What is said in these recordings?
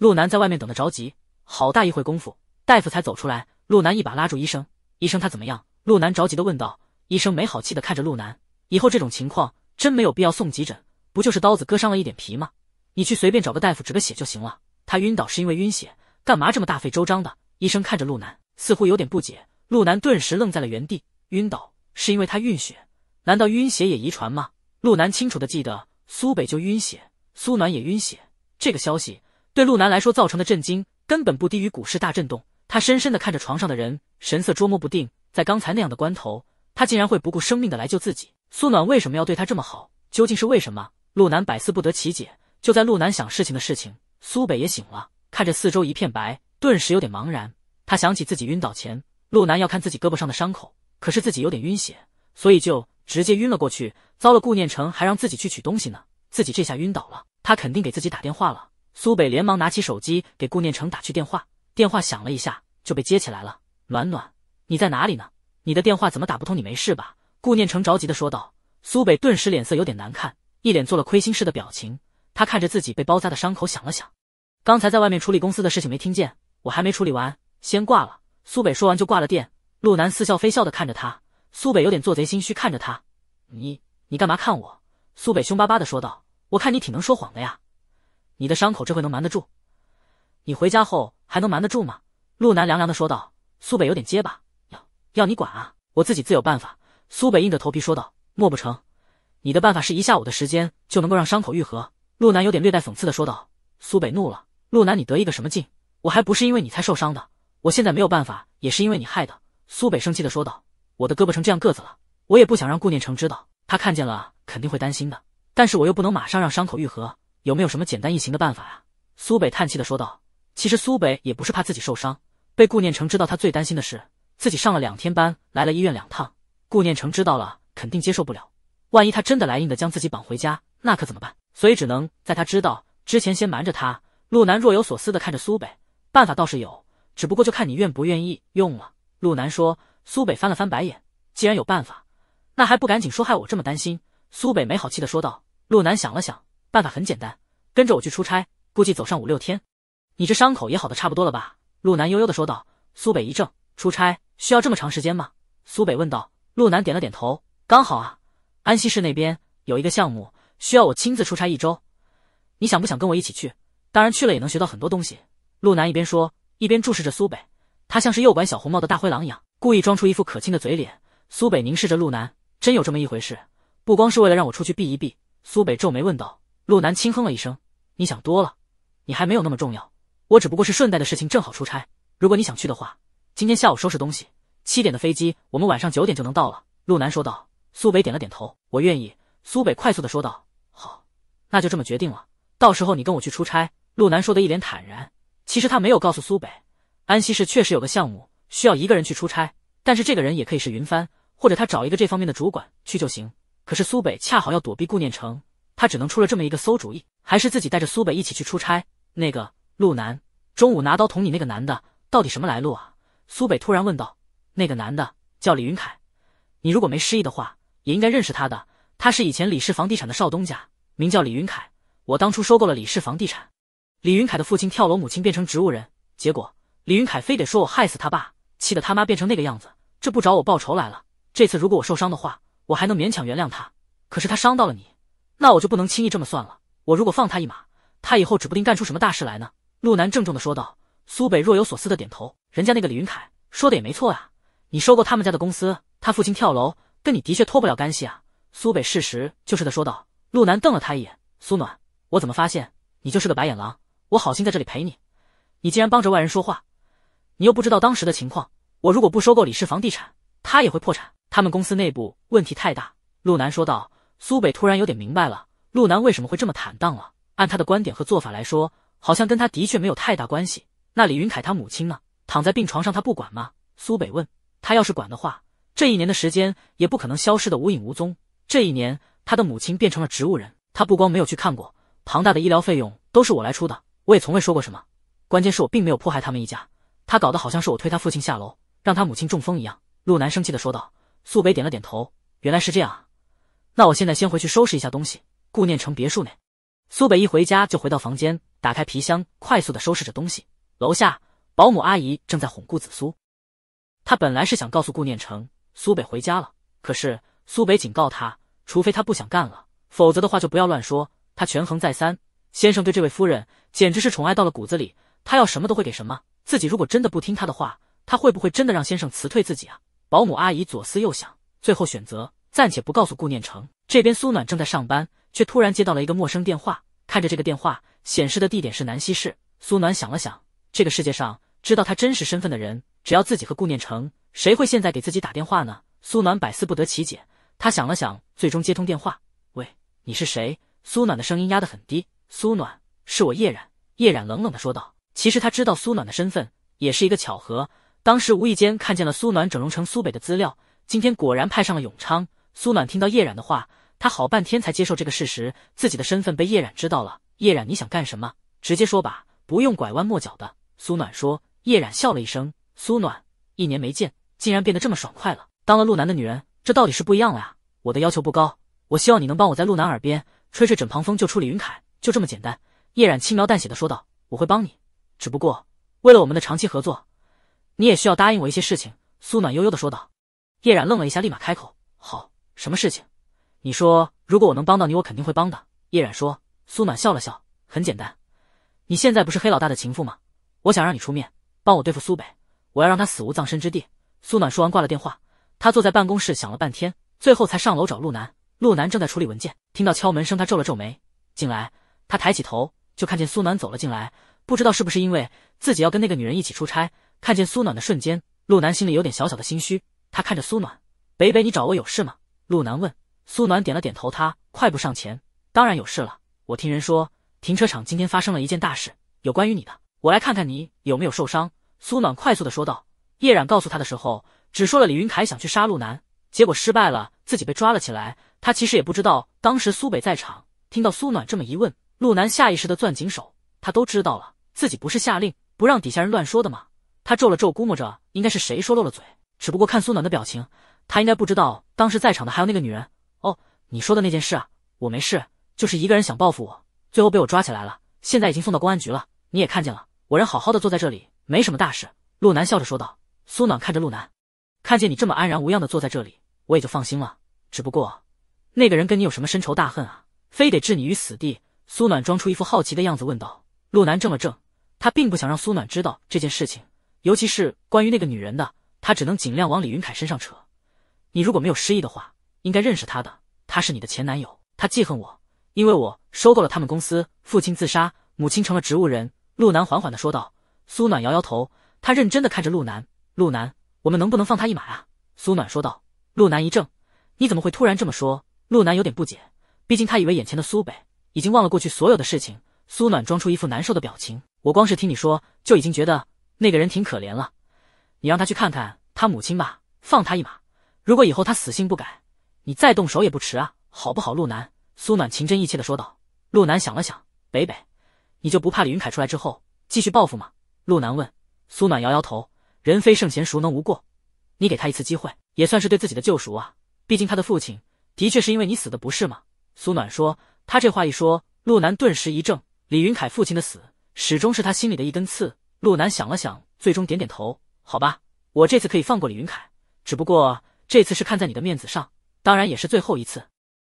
陆南在外面等得着急，好大一会功夫，大夫才走出来。陆南一把拉住医生，医生他怎么样？陆南着急的问道。医生没好气的看着陆南，以后这种情况真没有必要送急诊，不就是刀子割伤了一点皮吗？你去随便找个大夫止个血就行了。他晕倒是因为晕血，干嘛这么大费周章的？医生看着陆南，似乎有点不解。陆南顿时愣在了原地。晕倒是因为他晕血，难道晕血也遗传吗？陆南清楚的记得，苏北就晕血，苏暖也晕血，这个消息。对陆南来说，造成的震惊根本不低于股市大震动。他深深的看着床上的人，神色捉摸不定。在刚才那样的关头，他竟然会不顾生命的来救自己。苏暖为什么要对他这么好？究竟是为什么？陆南百思不得其解。就在陆南想事情的事情，苏北也醒了，看着四周一片白，顿时有点茫然。他想起自己晕倒前，陆南要看自己胳膊上的伤口，可是自己有点晕血，所以就直接晕了过去。糟了，顾念成还让自己去取东西呢，自己这下晕倒了，他肯定给自己打电话了。苏北连忙拿起手机给顾念成打去电话，电话响了一下就被接起来了。暖暖，你在哪里呢？你的电话怎么打不通？你没事吧？顾念成着急的说道。苏北顿时脸色有点难看，一脸做了亏心事的表情。他看着自己被包扎的伤口，想了想，刚才在外面处理公司的事情没听见，我还没处理完，先挂了。苏北说完就挂了电。陆南似笑非笑的看着他，苏北有点做贼心虚看着他，你你干嘛看我？苏北凶巴巴的说道，我看你挺能说谎的呀。你的伤口这回能瞒得住？你回家后还能瞒得住吗？陆南凉凉的说道。苏北有点结巴，要要你管啊？我自己自有办法。苏北硬着头皮说道。莫不成，你的办法是一下午的时间就能够让伤口愈合？陆南有点略带讽刺的说道。苏北怒了，陆南你得意个什么劲？我还不是因为你才受伤的，我现在没有办法也是因为你害的。苏北生气的说道。我的胳膊成这样个子了，我也不想让顾念成知道，他看见了肯定会担心的，但是我又不能马上让伤口愈合。有没有什么简单易行的办法呀？苏北叹气的说道。其实苏北也不是怕自己受伤，被顾念成知道他最担心的是自己上了两天班，来了医院两趟。顾念成知道了肯定接受不了，万一他真的来硬的将自己绑回家，那可怎么办？所以只能在他知道之前先瞒着他。陆南若有所思的看着苏北，办法倒是有，只不过就看你愿不愿意用了。陆南说。苏北翻了翻白眼，既然有办法，那还不赶紧说，害我这么担心。苏北没好气的说道。陆南想了想，办法很简单。跟着我去出差，估计走上五六天。你这伤口也好的差不多了吧？陆南悠悠的说道。苏北一怔，出差需要这么长时间吗？苏北问道。陆南点了点头，刚好啊，安溪市那边有一个项目需要我亲自出差一周。你想不想跟我一起去？当然去了也能学到很多东西。陆南一边说，一边注视着苏北，他像是诱拐小红帽的大灰狼一样，故意装出一副可亲的嘴脸。苏北凝视着陆南，真有这么一回事？不光是为了让我出去避一避？苏北皱眉问道。陆南轻哼了一声。你想多了，你还没有那么重要，我只不过是顺带的事情，正好出差。如果你想去的话，今天下午收拾东西，七点的飞机，我们晚上九点就能到了。陆南说道。苏北点了点头，我愿意。苏北快速的说道。好，那就这么决定了，到时候你跟我去出差。陆南说的一脸坦然，其实他没有告诉苏北，安溪市确实有个项目需要一个人去出差，但是这个人也可以是云帆，或者他找一个这方面的主管去就行。可是苏北恰好要躲避顾念成。他只能出了这么一个馊主意，还是自己带着苏北一起去出差。那个陆南中午拿刀捅你那个男的，到底什么来路啊？苏北突然问道。那个男的叫李云凯，你如果没失忆的话，也应该认识他的。他是以前李氏房地产的少东家，名叫李云凯。我当初收购了李氏房地产，李云凯的父亲跳楼，母亲变成植物人，结果李云凯非得说我害死他爸，气得他妈变成那个样子，这不找我报仇来了。这次如果我受伤的话，我还能勉强原谅他，可是他伤到了你。那我就不能轻易这么算了。我如果放他一马，他以后指不定干出什么大事来呢。陆南郑重的说道。苏北若有所思的点头。人家那个李云凯说的也没错啊，你收购他们家的公司，他父亲跳楼，跟你的确脱不了干系啊。苏北事实就是的说道。陆南瞪了他一眼。苏暖，我怎么发现你就是个白眼狼？我好心在这里陪你，你竟然帮着外人说话，你又不知道当时的情况。我如果不收购李氏房地产，他也会破产，他们公司内部问题太大。陆南说道。苏北突然有点明白了，陆南为什么会这么坦荡了？按他的观点和做法来说，好像跟他的确没有太大关系。那李云凯他母亲呢？躺在病床上，他不管吗？苏北问他，要是管的话，这一年的时间也不可能消失的无影无踪。这一年，他的母亲变成了植物人，他不光没有去看过，庞大的医疗费用都是我来出的，我也从未说过什么。关键是我并没有迫害他们一家，他搞得好像是我推他父亲下楼，让他母亲中风一样。陆南生气的说道。苏北点了点头，原来是这样那我现在先回去收拾一下东西。顾念城别墅内，苏北一回家就回到房间，打开皮箱，快速的收拾着东西。楼下，保姆阿姨正在哄顾子苏。她本来是想告诉顾念城苏北回家了，可是苏北警告她，除非他不想干了，否则的话就不要乱说。她权衡再三，先生对这位夫人简直是宠爱到了骨子里，他要什么都会给什么。自己如果真的不听他的话，他会不会真的让先生辞退自己啊？保姆阿姨左思右想，最后选择。暂且不告诉顾念成，这边苏暖正在上班，却突然接到了一个陌生电话。看着这个电话显示的地点是南溪市，苏暖想了想，这个世界上知道他真实身份的人，只要自己和顾念成，谁会现在给自己打电话呢？苏暖百思不得其解。他想了想，最终接通电话：“喂，你是谁？”苏暖的声音压得很低。苏暖是我叶染。叶染冷冷地说道：“其实他知道苏暖的身份，也是一个巧合。当时无意间看见了苏暖整容成苏北的资料，今天果然派上了永昌。”苏暖听到叶染的话，她好半天才接受这个事实，自己的身份被叶染知道了。叶染，你想干什么？直接说吧，不用拐弯抹角的。苏暖说。叶染笑了一声，苏暖一年没见，竟然变得这么爽快了。当了路南的女人，这到底是不一样了呀。我的要求不高，我希望你能帮我在路南耳边吹吹枕旁风，救出李云凯，就这么简单。叶染轻描淡写的说道：“我会帮你，只不过为了我们的长期合作，你也需要答应我一些事情。”苏暖悠悠的说道。叶染愣了一下，立马开口：“好。”什么事情？你说如果我能帮到你，我肯定会帮的。叶染说。苏暖笑了笑，很简单，你现在不是黑老大的情妇吗？我想让你出面帮我对付苏北，我要让他死无葬身之地。苏暖说完挂了电话。他坐在办公室想了半天，最后才上楼找陆南。陆南正在处理文件，听到敲门声，他皱了皱眉，进来。他抬起头就看见苏暖走了进来。不知道是不是因为自己要跟那个女人一起出差，看见苏暖的瞬间，陆南心里有点小小的心虚。他看着苏暖，北北，你找我有事吗？陆南问苏暖，点了点头，他快步上前。当然有事了，我听人说停车场今天发生了一件大事，有关于你的，我来看看你有没有受伤。苏暖快速的说道。叶冉告诉他的时候，只说了李云凯想去杀陆南，结果失败了，自己被抓了起来。他其实也不知道当时苏北在场。听到苏暖这么一问，陆南下意识的攥紧手。他都知道了，自己不是下令不让底下人乱说的吗？他皱了皱，估摸着应该是谁说漏了嘴。只不过看苏暖的表情。他应该不知道，当时在场的还有那个女人。哦，你说的那件事啊，我没事，就是一个人想报复我，最后被我抓起来了，现在已经送到公安局了。你也看见了，我人好好的坐在这里，没什么大事。陆南笑着说道。苏暖看着陆南，看见你这么安然无恙的坐在这里，我也就放心了。只不过，那个人跟你有什么深仇大恨啊？非得置你于死地？苏暖装出一副好奇的样子问道。陆南怔了怔，他并不想让苏暖知道这件事情，尤其是关于那个女人的，他只能尽量往李云凯身上扯。你如果没有失忆的话，应该认识他的。他是你的前男友，他记恨我，因为我收购了他们公司。父亲自杀，母亲成了植物人。陆南缓缓地说道。苏暖摇摇头，他认真地看着陆南。陆南，我们能不能放他一马啊？苏暖说道。陆南一怔，你怎么会突然这么说？陆南有点不解，毕竟他以为眼前的苏北已经忘了过去所有的事情。苏暖装出一副难受的表情，我光是听你说就已经觉得那个人挺可怜了。你让他去看看他母亲吧，放他一马。如果以后他死性不改，你再动手也不迟啊，好不好？陆南，苏暖情真意切的说道。陆南想了想，北北，你就不怕李云凯出来之后继续报复吗？陆南问。苏暖摇摇头，人非圣贤，孰能无过？你给他一次机会，也算是对自己的救赎啊。毕竟他的父亲的确是因为你死的，不是吗？苏暖说。他这话一说，陆南顿时一怔。李云凯父亲的死，始终是他心里的一根刺。陆南想了想，最终点点头。好吧，我这次可以放过李云凯，只不过。这次是看在你的面子上，当然也是最后一次。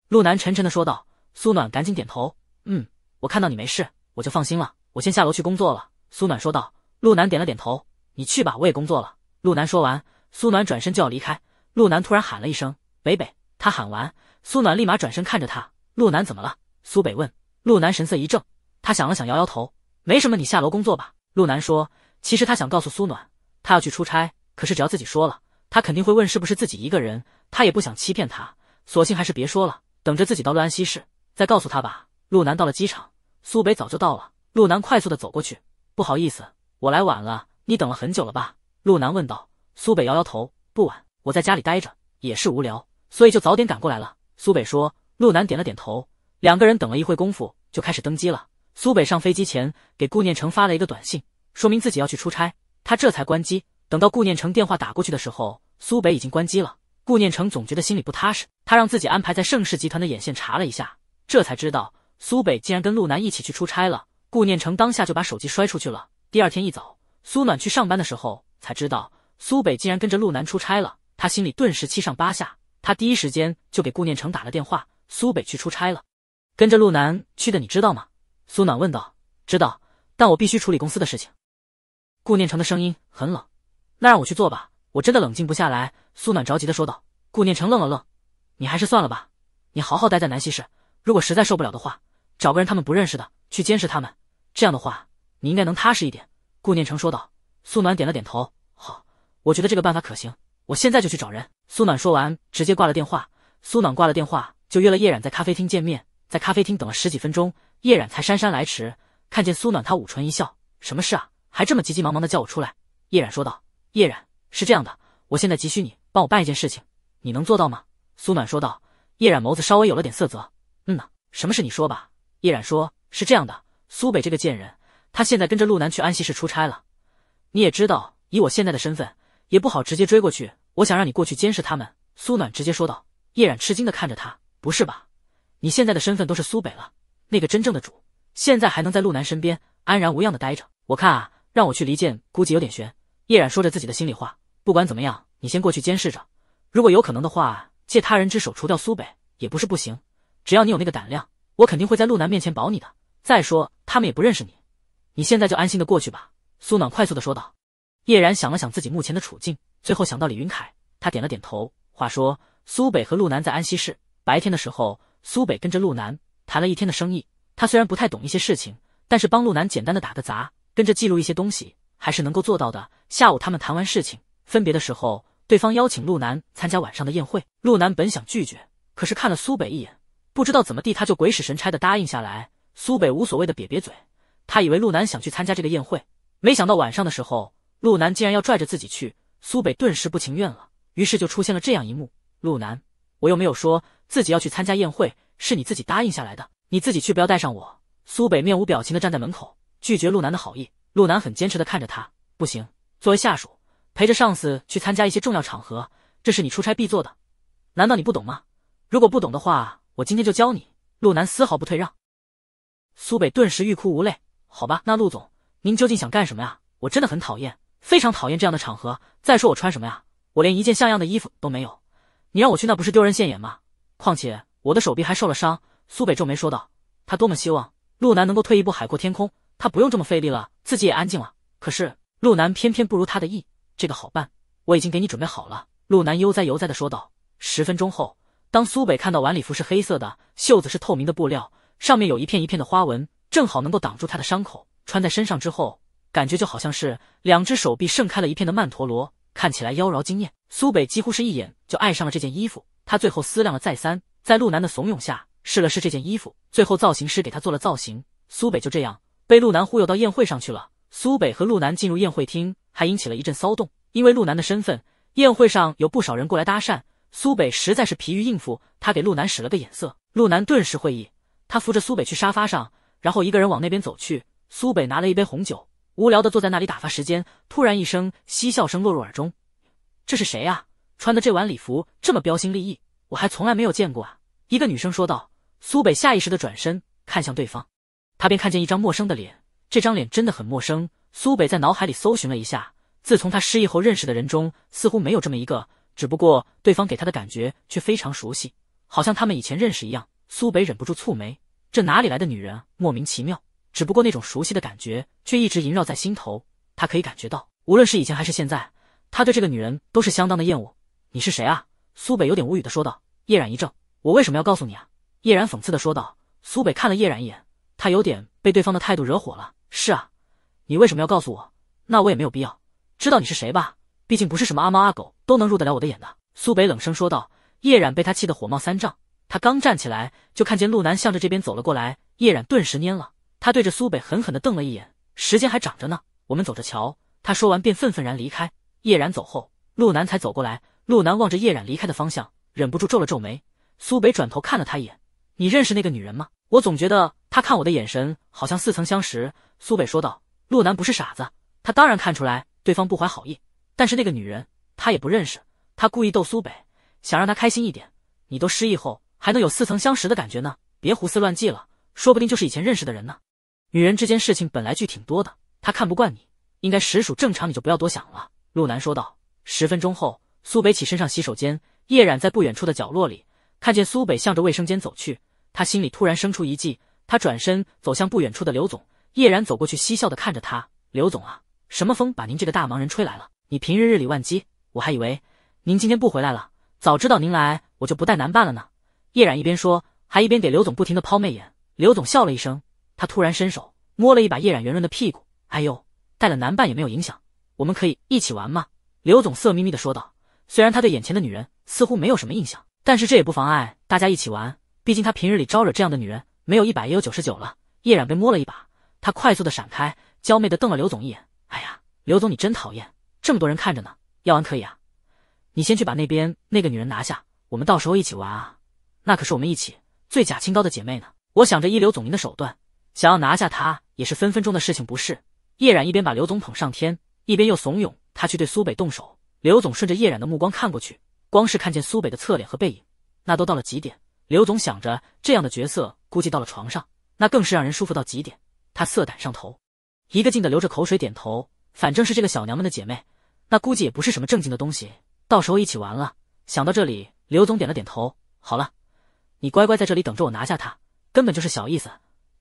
陆南沉沉的说道。苏暖赶紧点头，嗯，我看到你没事，我就放心了。我先下楼去工作了。苏暖说道。陆南点了点头，你去吧，我也工作了。陆南说完，苏暖转身就要离开。陆南突然喊了一声：“北北！”他喊完，苏暖立马转身看着他。陆南怎么了？苏北问。陆南神色一怔，他想了想，摇摇头，没什么，你下楼工作吧。陆南说。其实他想告诉苏暖，他要去出差，可是只要自己说了。他肯定会问是不是自己一个人，他也不想欺骗他，索性还是别说了，等着自己到洛安西市再告诉他吧。陆南到了机场，苏北早就到了。陆南快速的走过去，不好意思，我来晚了，你等了很久了吧？陆南问道。苏北摇摇头，不晚，我在家里待着也是无聊，所以就早点赶过来了。苏北说。陆南点了点头，两个人等了一会功夫，就开始登机了。苏北上飞机前给顾念成发了一个短信，说明自己要去出差，他这才关机。等到顾念成电话打过去的时候，苏北已经关机了。顾念成总觉得心里不踏实，他让自己安排在盛世集团的眼线查了一下，这才知道苏北竟然跟陆南一起去出差了。顾念成当下就把手机摔出去了。第二天一早，苏暖去上班的时候才知道苏北竟然跟着陆南出差了，他心里顿时七上八下。他第一时间就给顾念成打了电话：“苏北去出差了，跟着陆南去的，你知道吗？”苏暖问道：“知道，但我必须处理公司的事情。”顾念成的声音很冷。那让我去做吧，我真的冷静不下来。”苏暖着急的说道。顾念成愣了愣，“你还是算了吧，你好好待在南溪市，如果实在受不了的话，找个人他们不认识的去监视他们，这样的话你应该能踏实一点。”顾念成说道。苏暖点了点头，“好，我觉得这个办法可行，我现在就去找人。”苏暖说完直接挂了电话。苏暖挂了电话就约了叶染在咖啡厅见面，在咖啡厅等了十几分钟，叶染才姗姗来迟。看见苏暖，他捂唇一笑，“什么事啊，还这么急急忙忙的叫我出来？”叶染说道。叶染是这样的，我现在急需你帮我办一件事情，你能做到吗？苏暖说道。叶染眸子稍微有了点色泽，嗯呐，什么事你说吧。叶染说，是这样的，苏北这个贱人，他现在跟着陆南去安西市出差了。你也知道，以我现在的身份，也不好直接追过去。我想让你过去监视他们。苏暖直接说道。叶染吃惊的看着他，不是吧？你现在的身份都是苏北了，那个真正的主，现在还能在陆南身边安然无恙的待着？我看啊，让我去离间，估计有点悬。叶然说着自己的心里话：“不管怎么样，你先过去监视着。如果有可能的话，借他人之手除掉苏北也不是不行，只要你有那个胆量，我肯定会在路南面前保你的。再说他们也不认识你，你现在就安心的过去吧。”苏暖快速的说道。叶然想了想自己目前的处境，最后想到李云凯，他点了点头。话说苏北和路南在安溪市白天的时候，苏北跟着路南谈了一天的生意。他虽然不太懂一些事情，但是帮路南简单的打个杂，跟着记录一些东西。还是能够做到的。下午他们谈完事情，分别的时候，对方邀请陆南参加晚上的宴会。陆南本想拒绝，可是看了苏北一眼，不知道怎么地，他就鬼使神差的答应下来。苏北无所谓的瘪瘪嘴，他以为陆南想去参加这个宴会，没想到晚上的时候，陆南竟然要拽着自己去。苏北顿时不情愿了，于是就出现了这样一幕：陆南，我又没有说自己要去参加宴会，是你自己答应下来的，你自己去，不要带上我。苏北面无表情的站在门口，拒绝陆南的好意。陆南很坚持的看着他，不行，作为下属，陪着上司去参加一些重要场合，这是你出差必做的，难道你不懂吗？如果不懂的话，我今天就教你。陆南丝毫不退让，苏北顿时欲哭无泪。好吧，那陆总，您究竟想干什么呀？我真的很讨厌，非常讨厌这样的场合。再说我穿什么呀？我连一件像样的衣服都没有，你让我去那不是丢人现眼吗？况且我的手臂还受了伤。苏北皱眉说道。他多么希望陆南能够退一步海阔天空。他不用这么费力了，自己也安静了。可是陆南偏偏不如他的意，这个好办，我已经给你准备好了。”陆南悠哉悠哉的说道。十分钟后，当苏北看到晚礼服是黑色的，袖子是透明的布料，上面有一片一片的花纹，正好能够挡住他的伤口，穿在身上之后，感觉就好像是两只手臂盛开了一片的曼陀罗，看起来妖娆惊艳。苏北几乎是一眼就爱上了这件衣服。他最后思量了再三，在陆南的怂恿下试了试这件衣服，最后造型师给他做了造型。苏北就这样。被陆南忽悠到宴会上去了。苏北和陆南进入宴会厅，还引起了一阵骚动。因为陆南的身份，宴会上有不少人过来搭讪。苏北实在是疲于应付，他给陆南使了个眼色，陆南顿时会意，他扶着苏北去沙发上，然后一个人往那边走去。苏北拿了一杯红酒，无聊的坐在那里打发时间。突然一声嬉笑声落入耳中，这是谁啊？穿的这晚礼服这么标新立异，我还从来没有见过啊！一个女生说道。苏北下意识的转身看向对方。他便看见一张陌生的脸，这张脸真的很陌生。苏北在脑海里搜寻了一下，自从他失忆后认识的人中，似乎没有这么一个。只不过对方给他的感觉却非常熟悉，好像他们以前认识一样。苏北忍不住蹙眉，这哪里来的女人？莫名其妙。只不过那种熟悉的感觉却一直萦绕在心头。他可以感觉到，无论是以前还是现在，他对这个女人都是相当的厌恶。你是谁啊？苏北有点无语的说道。叶染一怔：“我为什么要告诉你啊？”叶染讽刺的说道。苏北看了叶染一眼。他有点被对方的态度惹火了。是啊，你为什么要告诉我？那我也没有必要知道你是谁吧？毕竟不是什么阿猫阿狗都能入得了我的眼的。苏北冷声说道。叶染被他气得火冒三丈，他刚站起来，就看见陆南向着这边走了过来。叶染顿时蔫了，他对着苏北狠狠地瞪了一眼。时间还长着呢，我们走着瞧。他说完便愤愤然离开。叶染走后，陆南才走过来。陆南望着叶染离开的方向，忍不住皱了皱眉。苏北转头看了他一眼：“你认识那个女人吗？我总觉得……”他看我的眼神好像似曾相识，苏北说道：“陆南不是傻子，他当然看出来对方不怀好意。但是那个女人他也不认识，他故意逗苏北，想让他开心一点。你都失忆后还能有似曾相识的感觉呢？别胡思乱记了，说不定就是以前认识的人呢。”女人之间事情本来就挺多的，他看不惯你，应该实属正常，你就不要多想了。”陆南说道。十分钟后，苏北起身上洗手间，叶染在不远处的角落里看见苏北向着卫生间走去，他心里突然生出一计。他转身走向不远处的刘总，叶然走过去嬉笑的看着他：“刘总啊，什么风把您这个大忙人吹来了？你平日日理万机，我还以为您今天不回来了。早知道您来，我就不带男伴了呢。”叶然一边说，还一边给刘总不停的抛媚眼。刘总笑了一声，他突然伸手摸了一把叶然圆润的屁股：“哎呦，带了男伴也没有影响，我们可以一起玩吗？”刘总色眯眯的说道。虽然他对眼前的女人似乎没有什么印象，但是这也不妨碍大家一起玩，毕竟他平日里招惹这样的女人。没有一百也有九十九了，叶染被摸了一把，她快速的闪开，娇媚的瞪了刘总一眼。哎呀，刘总你真讨厌，这么多人看着呢，要玩可以啊，你先去把那边那个女人拿下，我们到时候一起玩啊，那可是我们一起最假清高的姐妹呢。我想着一刘总您的手段，想要拿下她也是分分钟的事情不是？叶染一边把刘总捧上天，一边又怂恿他去对苏北动手。刘总顺着叶染的目光看过去，光是看见苏北的侧脸和背影，那都到了极点。刘总想着这样的角色，估计到了床上那更是让人舒服到极点。他色胆上头，一个劲的流着口水点头。反正是这个小娘们的姐妹，那估计也不是什么正经的东西。到时候一起玩了。想到这里，刘总点了点头。好了，你乖乖在这里等着我拿下她，根本就是小意思。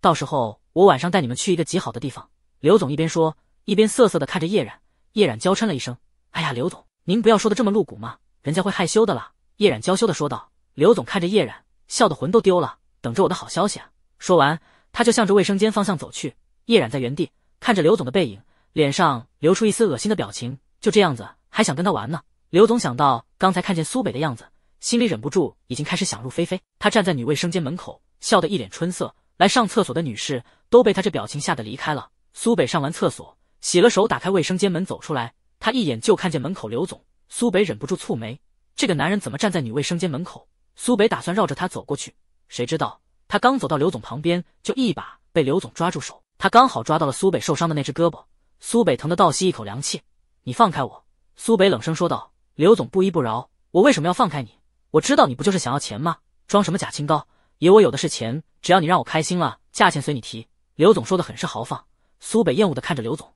到时候我晚上带你们去一个极好的地方。刘总一边说，一边瑟瑟的看着叶染。叶染娇嗔了一声：“哎呀，刘总，您不要说的这么露骨嘛，人家会害羞的啦。”叶染娇羞的说道。刘总看着叶染。笑得魂都丢了，等着我的好消息。啊！说完，他就向着卫生间方向走去。叶染在原地看着刘总的背影，脸上流出一丝恶心的表情。就这样子，还想跟他玩呢？刘总想到刚才看见苏北的样子，心里忍不住已经开始想入非非。他站在女卫生间门口，笑得一脸春色，来上厕所的女士都被他这表情吓得离开了。苏北上完厕所，洗了手，打开卫生间门走出来，他一眼就看见门口刘总。苏北忍不住蹙眉，这个男人怎么站在女卫生间门口？苏北打算绕着他走过去，谁知道他刚走到刘总旁边，就一把被刘总抓住手。他刚好抓到了苏北受伤的那只胳膊，苏北疼得倒吸一口凉气。你放开我！苏北冷声说道。刘总不依不饶：“我为什么要放开你？我知道你不就是想要钱吗？装什么假清高？爷我有的是钱，只要你让我开心了，价钱随你提。”刘总说的很是豪放。苏北厌恶的看着刘总：“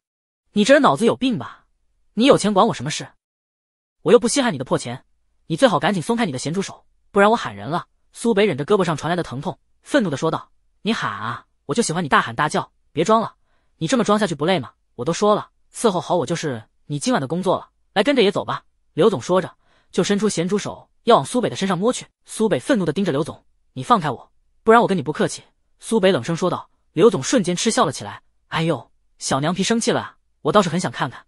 你这人脑子有病吧？你有钱管我什么事？我又不稀罕你的破钱，你最好赶紧松开你的咸猪手。”不然我喊人了。苏北忍着胳膊上传来的疼痛，愤怒的说道：“你喊啊，我就喜欢你大喊大叫，别装了，你这么装下去不累吗？我都说了，伺候好我就是你今晚的工作了。来，跟着也走吧。”刘总说着，就伸出咸猪手要往苏北的身上摸去。苏北愤怒的盯着刘总：“你放开我，不然我跟你不客气。”苏北冷声说道。刘总瞬间嗤笑了起来：“哎呦，小娘皮生气了，我倒是很想看看，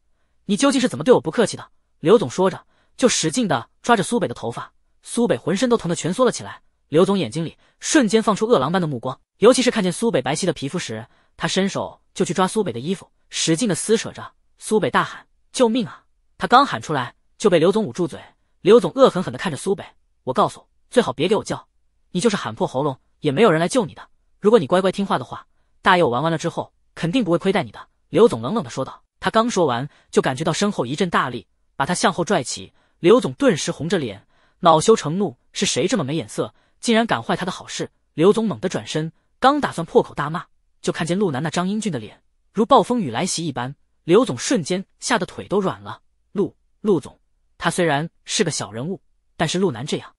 你究竟是怎么对我不客气的。”刘总说着，就使劲的抓着苏北的头发。苏北浑身都疼得蜷缩了起来。刘总眼睛里瞬间放出饿狼般的目光，尤其是看见苏北白皙的皮肤时，他伸手就去抓苏北的衣服，使劲的撕扯着。苏北大喊：“救命啊！”他刚喊出来，就被刘总捂住嘴。刘总恶狠狠地看着苏北：“我告诉，最好别给我叫，你就是喊破喉咙，也没有人来救你的。如果你乖乖听话的话，大爷我玩完了之后，肯定不会亏待你的。”刘总冷冷地说道。他刚说完，就感觉到身后一阵大力把他向后拽起。刘总顿时红着脸。恼羞成怒，是谁这么没眼色，竟然敢坏他的好事？刘总猛地转身，刚打算破口大骂，就看见陆南那张英俊的脸，如暴风雨来袭一般。刘总瞬间吓得腿都软了。陆陆总，他虽然是个小人物，但是陆南这样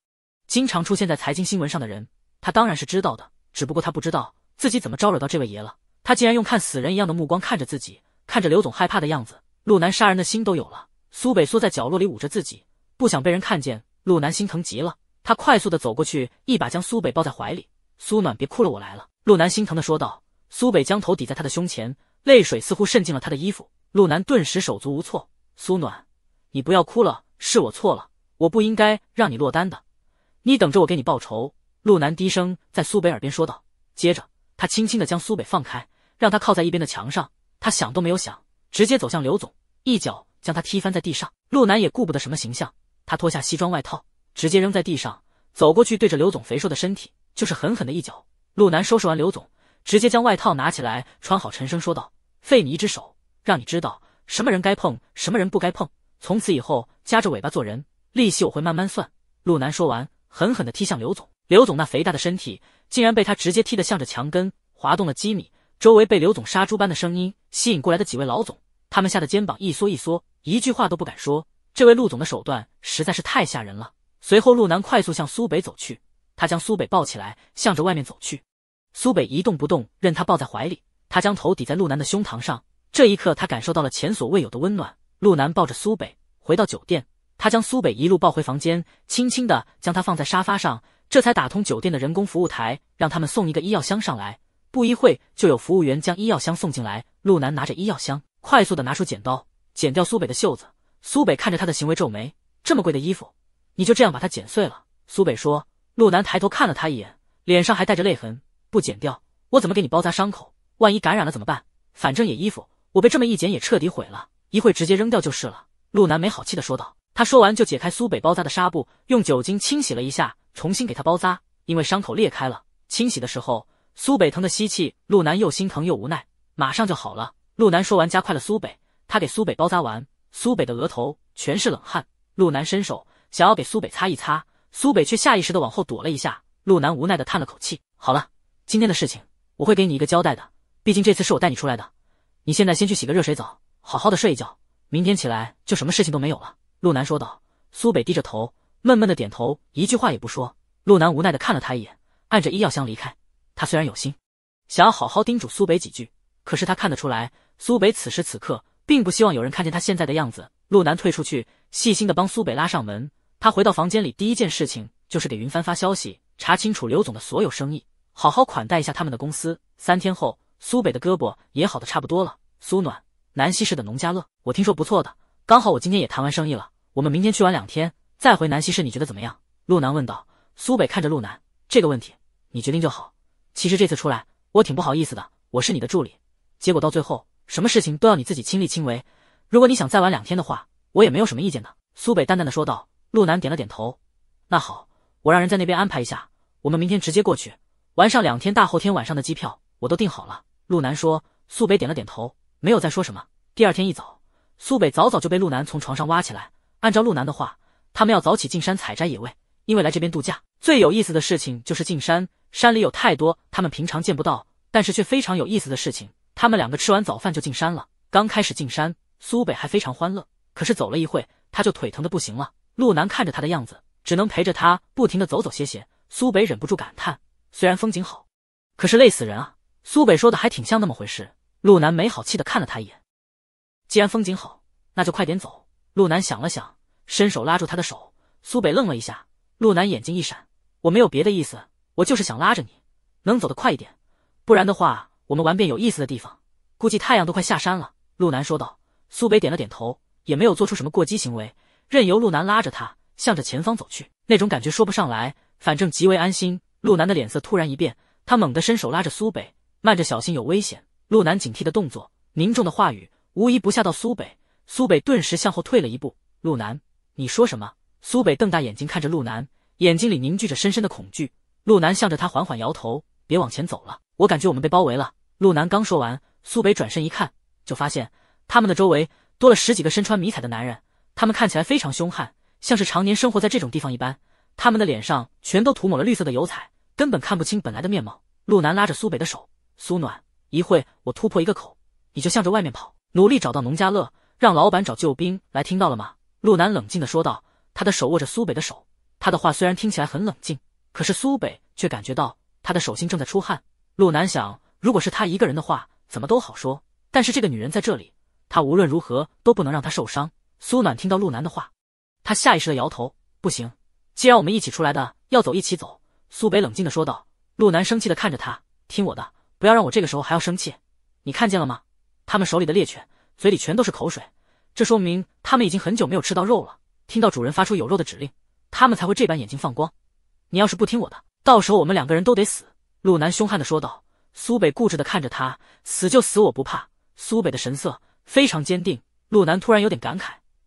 经常出现在财经新闻上的人，他当然是知道的。只不过他不知道自己怎么招惹到这位爷了。他竟然用看死人一样的目光看着自己，看着刘总害怕的样子，陆南杀人的心都有了。苏北缩在角落里，捂着自己，不想被人看见。陆南心疼极了，他快速的走过去，一把将苏北抱在怀里。苏暖，别哭了，我来了。陆南心疼的说道。苏北将头抵在他的胸前，泪水似乎渗进了他的衣服。陆南顿时手足无措。苏暖，你不要哭了，是我错了，我不应该让你落单的，你等着我给你报仇。陆南低声在苏北耳边说道。接着，他轻轻的将苏北放开，让他靠在一边的墙上。他想都没有想，直接走向刘总，一脚将他踢翻在地上。陆南也顾不得什么形象。他脱下西装外套，直接扔在地上，走过去对着刘总肥硕的身体就是狠狠的一脚。陆南收拾完刘总，直接将外套拿起来穿好，沉声说道：“废你一只手，让你知道什么人该碰，什么人不该碰。从此以后夹着尾巴做人，利息我会慢慢算。”陆南说完，狠狠地踢向刘总。刘总那肥大的身体竟然被他直接踢得向着墙根滑动了几米。周围被刘总杀猪般的声音吸引过来的几位老总，他们吓得肩膀一缩一缩，一句话都不敢说。这位陆总的手段实在是太吓人了。随后，陆南快速向苏北走去，他将苏北抱起来，向着外面走去。苏北一动不动，任他抱在怀里。他将头抵在陆南的胸膛上，这一刻，他感受到了前所未有的温暖。陆南抱着苏北回到酒店，他将苏北一路抱回房间，轻轻的将他放在沙发上，这才打通酒店的人工服务台，让他们送一个医药箱上来。不一会，就有服务员将医药箱送进来。陆南拿着医药箱，快速的拿出剪刀，剪掉苏北的袖子。苏北看着他的行为皱眉，这么贵的衣服，你就这样把它剪碎了？苏北说。陆南抬头看了他一眼，脸上还带着泪痕。不剪掉，我怎么给你包扎伤口？万一感染了怎么办？反正也衣服，我被这么一剪也彻底毁了，一会直接扔掉就是了。陆南没好气的说道。他说完就解开苏北包扎的纱布，用酒精清洗了一下，重新给他包扎。因为伤口裂开了，清洗的时候苏北疼的吸气，陆南又心疼又无奈。马上就好了。陆南说完加快了苏北。他给苏北包扎完。苏北的额头全是冷汗，陆南伸手想要给苏北擦一擦，苏北却下意识的往后躲了一下，陆南无奈的叹了口气：“好了，今天的事情我会给你一个交代的，毕竟这次是我带你出来的，你现在先去洗个热水澡，好好的睡一觉，明天起来就什么事情都没有了。”陆南说道。苏北低着头，闷闷的点头，一句话也不说。陆南无奈的看了他一眼，按着医药箱离开。他虽然有心想要好好叮嘱苏北几句，可是他看得出来，苏北此时此刻。并不希望有人看见他现在的样子。陆南退出去，细心的帮苏北拉上门。他回到房间里，第一件事情就是给云帆发消息，查清楚刘总的所有生意，好好款待一下他们的公司。三天后，苏北的胳膊也好的差不多了。苏暖，南溪市的农家乐，我听说不错的，刚好我今天也谈完生意了，我们明天去玩两天，再回南溪市，你觉得怎么样？陆南问道。苏北看着陆南，这个问题你决定就好。其实这次出来，我挺不好意思的，我是你的助理，结果到最后。什么事情都要你自己亲力亲为。如果你想再玩两天的话，我也没有什么意见的。”苏北淡淡的说道。陆南点了点头。“那好，我让人在那边安排一下，我们明天直接过去玩上两天。大后天晚上的机票我都订好了。”陆南说。苏北点了点头，没有再说什么。第二天一早，苏北早早就被陆南从床上挖起来。按照陆南的话，他们要早起进山采摘野味，因为来这边度假最有意思的事情就是进山。山里有太多他们平常见不到，但是却非常有意思的事情。他们两个吃完早饭就进山了。刚开始进山，苏北还非常欢乐，可是走了一会，他就腿疼的不行了。陆南看着他的样子，只能陪着他不停的走走歇歇。苏北忍不住感叹：“虽然风景好，可是累死人啊！”苏北说的还挺像那么回事。陆南没好气的看了他一眼：“既然风景好，那就快点走。”陆南想了想，伸手拉住他的手。苏北愣了一下，陆南眼睛一闪：“我没有别的意思，我就是想拉着你，能走得快一点，不然的话。”我们玩遍有意思的地方，估计太阳都快下山了。”陆南说道。苏北点了点头，也没有做出什么过激行为，任由陆南拉着他向着前方走去。那种感觉说不上来，反正极为安心。陆南的脸色突然一变，他猛地伸手拉着苏北，慢着，小心有危险。陆南警惕的动作，凝重的话语，无疑不下到苏北。苏北顿时向后退了一步。陆南，你说什么？苏北瞪大眼睛看着陆南，眼睛里凝聚着深深的恐惧。陆南向着他缓缓摇头：“别往前走了，我感觉我们被包围了。”路南刚说完，苏北转身一看，就发现他们的周围多了十几个身穿迷彩的男人。他们看起来非常凶悍，像是常年生活在这种地方一般。他们的脸上全都涂抹了绿色的油彩，根本看不清本来的面貌。路南拉着苏北的手，苏暖，一会我突破一个口，你就向着外面跑，努力找到农家乐，让老板找救兵来。听到了吗？路南冷静的说道，他的手握着苏北的手。他的话虽然听起来很冷静，可是苏北却感觉到他的手心正在出汗。路南想。如果是他一个人的话，怎么都好说。但是这个女人在这里，他无论如何都不能让她受伤。苏暖听到陆南的话，他下意识的摇头，不行。既然我们一起出来的，要走一起走。苏北冷静的说道。陆南生气的看着他，听我的，不要让我这个时候还要生气。你看见了吗？他们手里的猎犬嘴里全都是口水，这说明他们已经很久没有吃到肉了。听到主人发出有肉的指令，他们才会这般眼睛放光。你要是不听我的，到时候我们两个人都得死。陆南凶悍的说道。苏北固执的看着他，死就死，我不怕。苏北的神色非常坚定。陆南突然有点感慨，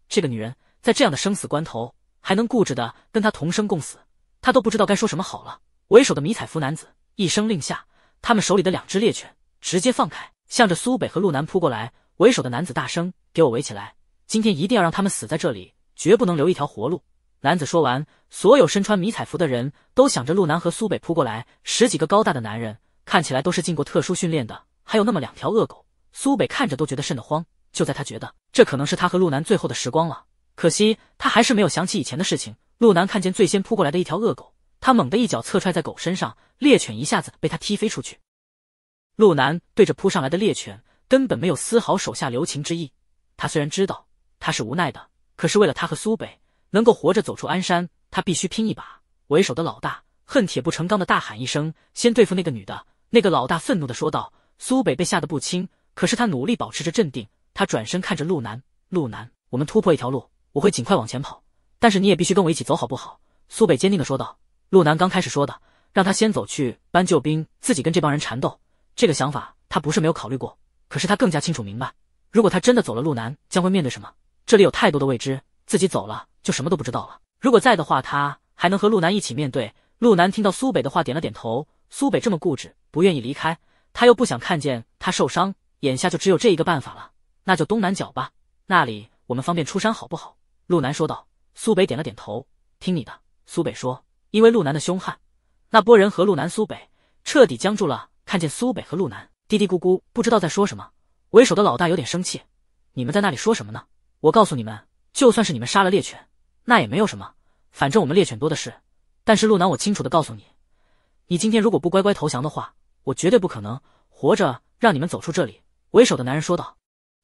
这个女人在这样的生死关头，还能固执的跟他同生共死，他都不知道该说什么好了。为首的迷彩服男子一声令下，他们手里的两只猎犬直接放开，向着苏北和陆南扑过来。为首的男子大声：“给我围起来，今天一定要让他们死在这里，绝不能留一条活路。”男子说完，所有身穿迷彩服的人都想着陆南和苏北扑过来，十几个高大的男人。看起来都是经过特殊训练的，还有那么两条恶狗，苏北看着都觉得瘆得慌。就在他觉得这可能是他和路南最后的时光了，可惜他还是没有想起以前的事情。路南看见最先扑过来的一条恶狗，他猛地一脚侧踹在狗身上，猎犬一下子被他踢飞出去。路南对着扑上来的猎犬根本没有丝毫手下留情之意。他虽然知道他是无奈的，可是为了他和苏北能够活着走出鞍山，他必须拼一把。为首的老大恨铁不成钢的大喊一声：“先对付那个女的！”那个老大愤怒的说道：“苏北被吓得不轻，可是他努力保持着镇定。他转身看着路南，路南，我们突破一条路，我会尽快往前跑，但是你也必须跟我一起走，好不好？”苏北坚定的说道。路南刚开始说的，让他先走去搬救兵，自己跟这帮人缠斗。这个想法他不是没有考虑过，可是他更加清楚明白，如果他真的走了，路南将会面对什么。这里有太多的未知，自己走了就什么都不知道了。如果在的话，他还能和路南一起面对。路南听到苏北的话，点了点头。苏北这么固执，不愿意离开，他又不想看见他受伤，眼下就只有这一个办法了，那就东南角吧，那里我们方便出山，好不好？陆南说道。苏北点了点头，听你的。苏北说，因为陆南的凶悍，那波人和陆南苏北彻底僵住了，看见苏北和陆南嘀嘀咕咕，不知道在说什么。为首的老大有点生气，你们在那里说什么呢？我告诉你们，就算是你们杀了猎犬，那也没有什么，反正我们猎犬多的是。但是陆南，我清楚的告诉你。你今天如果不乖乖投降的话，我绝对不可能活着让你们走出这里。”为首的男人说道。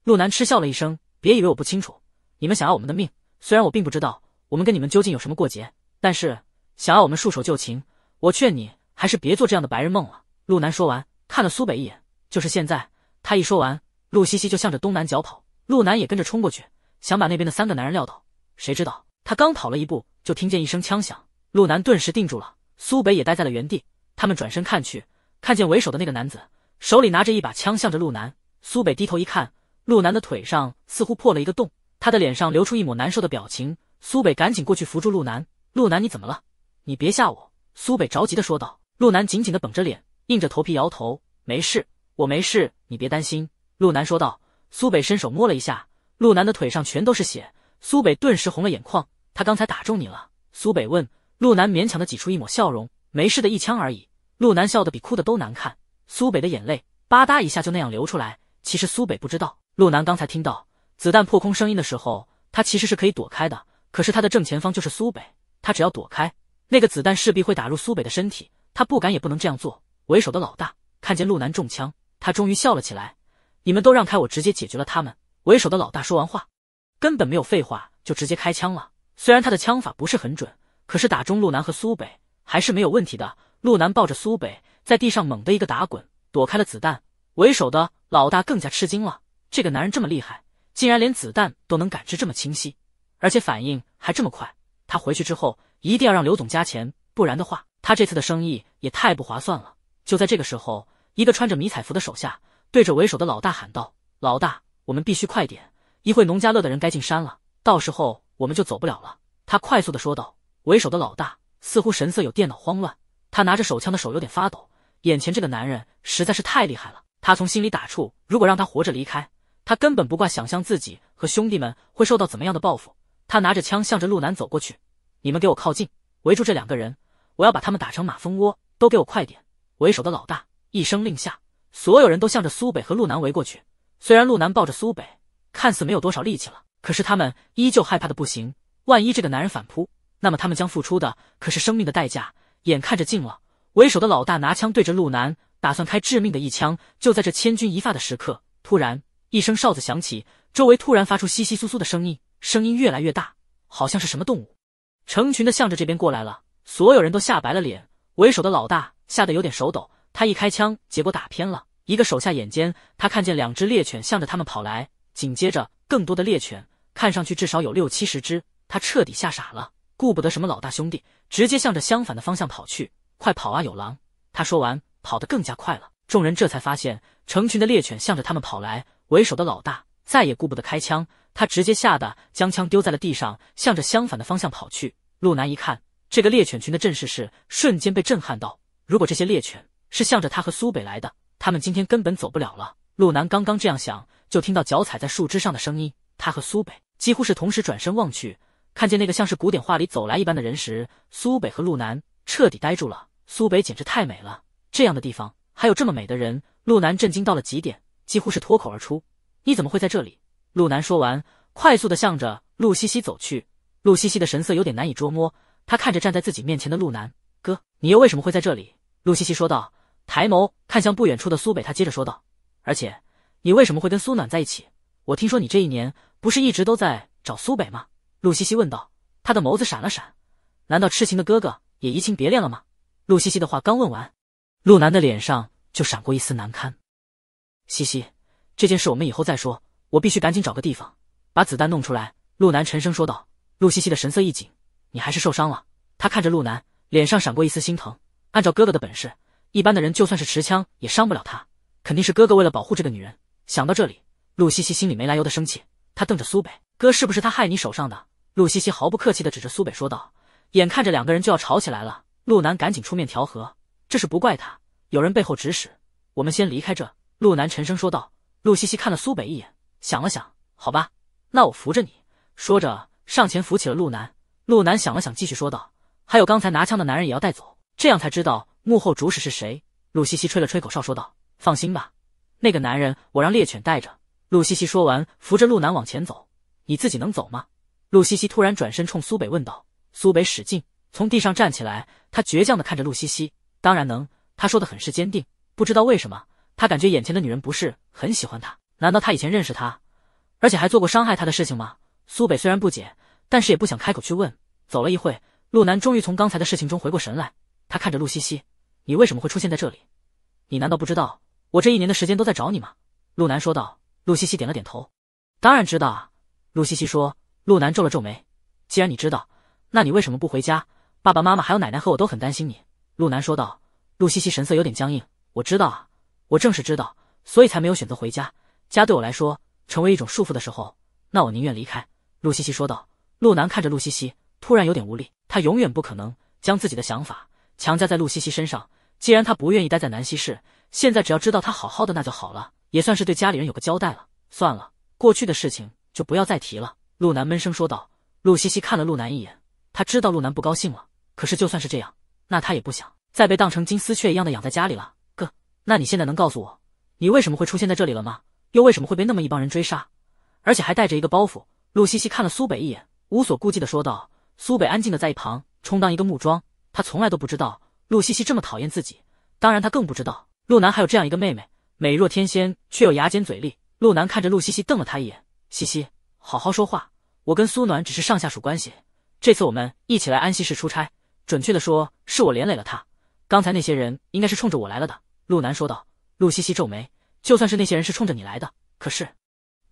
陆南嗤笑了一声：“别以为我不清楚，你们想要我们的命。虽然我并不知道我们跟你们究竟有什么过节，但是想要我们束手就擒，我劝你还是别做这样的白日梦了。”陆南说完，看了苏北一眼。就是现在！他一说完，陆西西就向着东南角跑，陆南也跟着冲过去，想把那边的三个男人撂倒。谁知道他刚跑了一步，就听见一声枪响，陆南顿时定住了。苏北也呆在了原地，他们转身看去，看见为首的那个男子手里拿着一把枪，向着路南。苏北低头一看，路南的腿上似乎破了一个洞，他的脸上流出一抹难受的表情。苏北赶紧过去扶住路南：“路南，你怎么了？你别吓我。”苏北着急的说道。路南紧紧的绷着脸，硬着头皮摇头：“没事，我没事，你别担心。”路南说道。苏北伸手摸了一下路南的腿上，全都是血。苏北顿时红了眼眶：“他刚才打中你了。”苏北问。陆南勉强的挤出一抹笑容，没事的一枪而已。陆南笑的比哭的都难看。苏北的眼泪吧嗒一下就那样流出来。其实苏北不知道，陆南刚才听到子弹破空声音的时候，他其实是可以躲开的。可是他的正前方就是苏北，他只要躲开，那个子弹势必会打入苏北的身体。他不敢也不能这样做。为首的老大看见陆南中枪，他终于笑了起来：“你们都让开，我直接解决了他们。”为首的老大说完话，根本没有废话，就直接开枪了。虽然他的枪法不是很准。可是打中路南和苏北还是没有问题的。路南抱着苏北在地上猛的一个打滚，躲开了子弹。为首的老大更加吃惊了，这个男人这么厉害，竟然连子弹都能感知这么清晰，而且反应还这么快。他回去之后一定要让刘总加钱，不然的话他这次的生意也太不划算了。就在这个时候，一个穿着迷彩服的手下对着为首的老大喊道：“老大，我们必须快点，一会农家乐的人该进山了，到时候我们就走不了了。”他快速的说道。为首的老大似乎神色有电脑慌乱，他拿着手枪的手有点发抖。眼前这个男人实在是太厉害了，他从心里打怵。如果让他活着离开，他根本不挂想象自己和兄弟们会受到怎么样的报复。他拿着枪向着路南走过去：“你们给我靠近，围住这两个人，我要把他们打成马蜂窝，都给我快点！”为首的老大一声令下，所有人都向着苏北和路南围过去。虽然路南抱着苏北，看似没有多少力气了，可是他们依旧害怕的不行。万一这个男人反扑，那么他们将付出的可是生命的代价。眼看着近了，为首的老大拿枪对着路南，打算开致命的一枪。就在这千钧一发的时刻，突然一声哨子响起，周围突然发出窸窸窣窣的声音，声音越来越大，好像是什么动物，成群的向着这边过来了。所有人都吓白了脸，为首的老大吓得有点手抖。他一开枪，结果打偏了。一个手下眼尖，他看见两只猎犬向着他们跑来，紧接着更多的猎犬，看上去至少有六七十只。他彻底吓傻了。顾不得什么老大兄弟，直接向着相反的方向跑去！快跑啊，有狼！他说完，跑得更加快了。众人这才发现，成群的猎犬向着他们跑来。为首的老大再也顾不得开枪，他直接吓得将枪丢在了地上，向着相反的方向跑去。陆南一看这个猎犬群的阵势，是瞬间被震撼到。如果这些猎犬是向着他和苏北来的，他们今天根本走不了了。陆南刚刚这样想，就听到脚踩在树枝上的声音。他和苏北几乎是同时转身望去。看见那个像是古典画里走来一般的人时，苏北和陆南彻底呆住了。苏北简直太美了，这样的地方还有这么美的人，陆南震惊到了极点，几乎是脱口而出：“你怎么会在这里？”陆南说完，快速的向着陆西西走去。陆西西的神色有点难以捉摸，他看着站在自己面前的陆南：“哥，你又为什么会在这里？”陆西西说道，抬眸看向不远处的苏北，他接着说道：“而且，你为什么会跟苏暖在一起？我听说你这一年不是一直都在找苏北吗？”陆西西问道，他的眸子闪了闪，难道痴情的哥哥也移情别恋了吗？陆西西的话刚问完，陆南的脸上就闪过一丝难堪。西西，这件事我们以后再说，我必须赶紧找个地方把子弹弄出来。陆南沉声说道。陆西西的神色一紧，你还是受伤了。他看着陆南，脸上闪过一丝心疼。按照哥哥的本事，一般的人就算是持枪也伤不了他，肯定是哥哥为了保护这个女人。想到这里，陆西西心里没来由的生气，他瞪着苏北哥，是不是他害你手上的？陆西西毫不客气地指着苏北说道：“眼看着两个人就要吵起来了，陆南赶紧出面调和。这是不怪他，有人背后指使。”我们先离开这。”陆南沉声说道。陆西西看了苏北一眼，想了想：“好吧，那我扶着你。”说着上前扶起了陆南。陆南想了想，继续说道：“还有刚才拿枪的男人也要带走，这样才知道幕后主使是谁。”陆西西吹了吹口哨说道：“放心吧，那个男人我让猎犬带着。”陆西西说完，扶着陆南往前走：“你自己能走吗？”陆西西突然转身冲苏北问道：“苏北，使劲从地上站起来。他倔强的看着陆西西，当然能。”他说的很是坚定。不知道为什么，他感觉眼前的女人不是很喜欢他。难道他以前认识他，而且还做过伤害他的事情吗？苏北虽然不解，但是也不想开口去问。走了一会，陆南终于从刚才的事情中回过神来。他看着陆西西：“你为什么会出现在这里？你难道不知道我这一年的时间都在找你吗？”陆南说道。陆西西点了点头：“当然知道啊。”陆西西说。陆南皱了皱眉，既然你知道，那你为什么不回家？爸爸妈妈还有奶奶和我都很担心你。”陆南说道。陆西西神色有点僵硬：“我知道啊，我正是知道，所以才没有选择回家。家对我来说，成为一种束缚的时候，那我宁愿离开。”陆西西说道。陆南看着陆西西，突然有点无力。他永远不可能将自己的想法强加在陆西西身上。既然他不愿意待在南溪市，现在只要知道他好好的那就好了，也算是对家里人有个交代了。算了，过去的事情就不要再提了。陆南闷声说道，陆西西看了陆南一眼，他知道陆南不高兴了。可是就算是这样，那他也不想再被当成金丝雀一样的养在家里了。哥，那你现在能告诉我，你为什么会出现在这里了吗？又为什么会被那么一帮人追杀，而且还带着一个包袱？陆西西看了苏北一眼，无所顾忌的说道。苏北安静的在一旁充当一个木桩，他从来都不知道陆西西这么讨厌自己。当然，他更不知道陆南还有这样一个妹妹，美若天仙却又牙尖嘴利。陆南看着陆西西，瞪了他一眼。西西，好好说话。我跟苏暖只是上下属关系，这次我们一起来安西市出差，准确的说是我连累了他。刚才那些人应该是冲着我来了的。”陆南说道。陆西西皱眉：“就算是那些人是冲着你来的，可是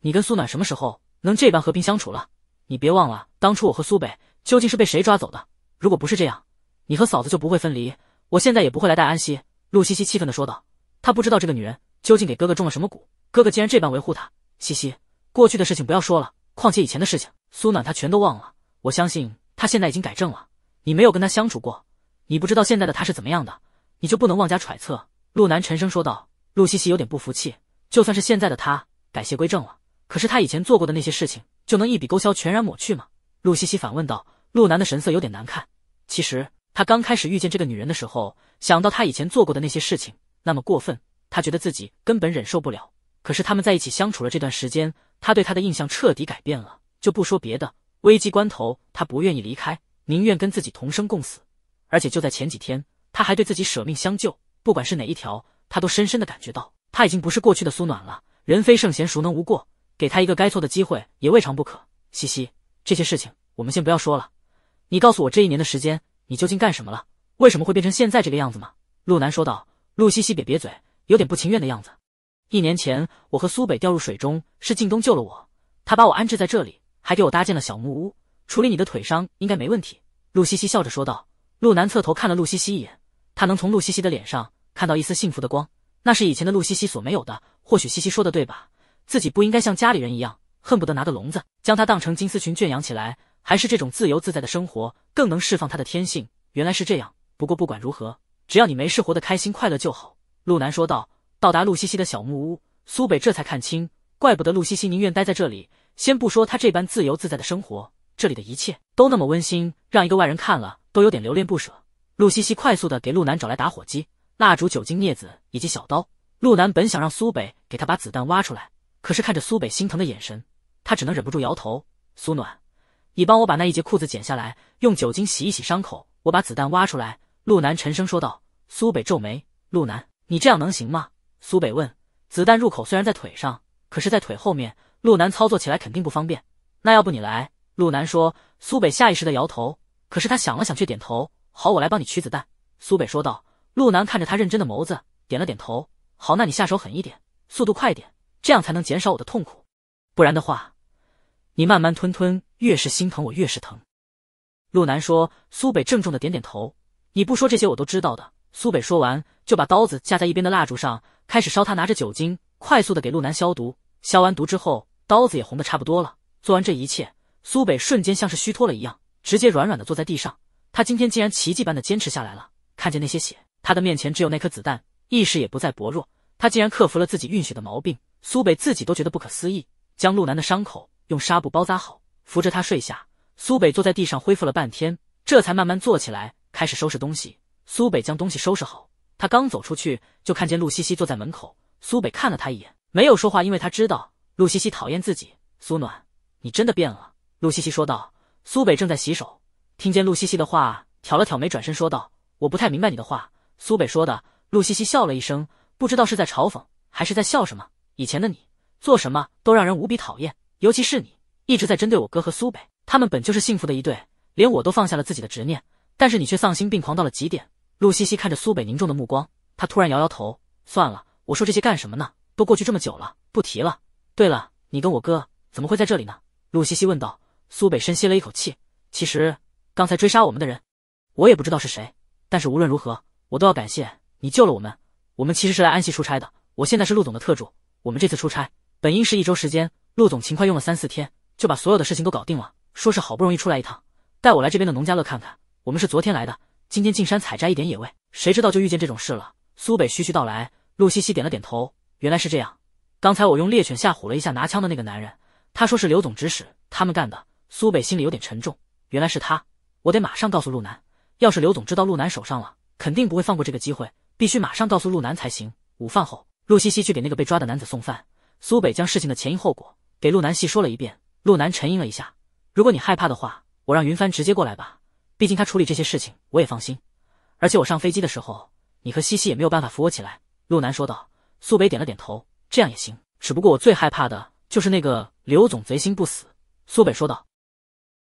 你跟苏暖什么时候能这般和平相处了？你别忘了，当初我和苏北究竟是被谁抓走的？如果不是这样，你和嫂子就不会分离，我现在也不会来带安西。”陆西西气愤的说道。他不知道这个女人究竟给哥哥中了什么蛊，哥哥竟然这般维护她。西西，过去的事情不要说了。况且以前的事情，苏暖她全都忘了。我相信他现在已经改正了。你没有跟他相处过，你不知道现在的他是怎么样的，你就不能妄加揣测？陆南沉声说道。陆西西有点不服气，就算是现在的他改邪归正了，可是他以前做过的那些事情，就能一笔勾销、全然抹去吗？陆西西反问道。陆南的神色有点难看。其实他刚开始遇见这个女人的时候，想到他以前做过的那些事情，那么过分，他觉得自己根本忍受不了。可是他们在一起相处了这段时间，他对他的印象彻底改变了。就不说别的，危机关头他不愿意离开，宁愿跟自己同生共死。而且就在前几天，他还对自己舍命相救。不管是哪一条，他都深深的感觉到，他已经不是过去的苏暖了。人非圣贤，孰能无过？给他一个该错的机会，也未尝不可。西西，这些事情我们先不要说了。你告诉我这一年的时间，你究竟干什么了？为什么会变成现在这个样子吗？陆南说道。陆西西瘪瘪嘴，有点不情愿的样子。一年前，我和苏北掉入水中，是靳东救了我。他把我安置在这里，还给我搭建了小木屋。处理你的腿伤应该没问题。”陆西西笑着说道。陆南侧头看了陆西西一眼，他能从陆西西的脸上看到一丝幸福的光，那是以前的陆西西所没有的。或许西西说的对吧？自己不应该像家里人一样，恨不得拿个笼子将他当成金丝群圈养起来，还是这种自由自在的生活更能释放他的天性。原来是这样。不过不管如何，只要你没事，活得开心快乐就好。”陆南说道。到达露西西的小木屋，苏北这才看清，怪不得露西西宁愿待在这里。先不说他这般自由自在的生活，这里的一切都那么温馨，让一个外人看了都有点留恋不舍。露西西快速的给陆南找来打火机、蜡烛、酒精、镊子以及小刀。陆南本想让苏北给他把子弹挖出来，可是看着苏北心疼的眼神，他只能忍不住摇头。苏暖，你帮我把那一截裤子剪下来，用酒精洗一洗伤口，我把子弹挖出来。陆南沉声说道。苏北皱眉，陆南，你这样能行吗？苏北问：“子弹入口虽然在腿上，可是，在腿后面，陆南操作起来肯定不方便。那要不你来？”陆南说。苏北下意识的摇头，可是他想了想，却点头：“好，我来帮你取子弹。”苏北说道。陆南看着他认真的眸子，点了点头：“好，那你下手狠一点，速度快点，这样才能减少我的痛苦。不然的话，你慢慢吞吞，越是心疼我，越是疼。”陆南说。苏北郑重的点点头：“你不说这些，我都知道的。”苏北说完，就把刀子架在一边的蜡烛上。开始烧，他拿着酒精，快速的给路南消毒。消完毒之后，刀子也红的差不多了。做完这一切，苏北瞬间像是虚脱了一样，直接软软的坐在地上。他今天竟然奇迹般的坚持下来了。看见那些血，他的面前只有那颗子弹，意识也不再薄弱。他竟然克服了自己晕血的毛病。苏北自己都觉得不可思议。将路南的伤口用纱布包扎好，扶着他睡下。苏北坐在地上恢复了半天，这才慢慢坐起来，开始收拾东西。苏北将东西收拾好。他刚走出去，就看见陆西西坐在门口。苏北看了他一眼，没有说话，因为他知道陆西西讨厌自己。苏暖，你真的变了。”陆西西说道。苏北正在洗手，听见陆西西的话，挑了挑眉，转身说道：“我不太明白你的话。”苏北说的。陆西西笑了一声，不知道是在嘲讽还是在笑什么。以前的你，做什么都让人无比讨厌，尤其是你一直在针对我哥和苏北。他们本就是幸福的一对，连我都放下了自己的执念，但是你却丧心病狂到了极点。陆西西看着苏北凝重的目光，他突然摇摇头，算了，我说这些干什么呢？都过去这么久了，不提了。对了，你跟我哥怎么会在这里呢？陆西西问道。苏北深吸了一口气，其实刚才追杀我们的人，我也不知道是谁，但是无论如何，我都要感谢你救了我们。我们其实是来安溪出差的，我现在是陆总的特助。我们这次出差本应是一周时间，陆总勤快用了三四天就把所有的事情都搞定了，说是好不容易出来一趟，带我来这边的农家乐看看。我们是昨天来的。今天进山采摘一点野味，谁知道就遇见这种事了。苏北徐徐道来，陆西西点了点头。原来是这样。刚才我用猎犬吓唬了一下拿枪的那个男人，他说是刘总指使他们干的。苏北心里有点沉重。原来是他，我得马上告诉陆南。要是刘总知道陆南手上了，肯定不会放过这个机会，必须马上告诉陆南才行。午饭后，陆西西去给那个被抓的男子送饭。苏北将事情的前因后果给陆南细说了一遍。陆南沉吟了一下，如果你害怕的话，我让云帆直接过来吧。毕竟他处理这些事情，我也放心。而且我上飞机的时候，你和西西也没有办法扶我起来。”陆南说道。苏北点了点头，这样也行。只不过我最害怕的就是那个刘总贼心不死。”苏北说道。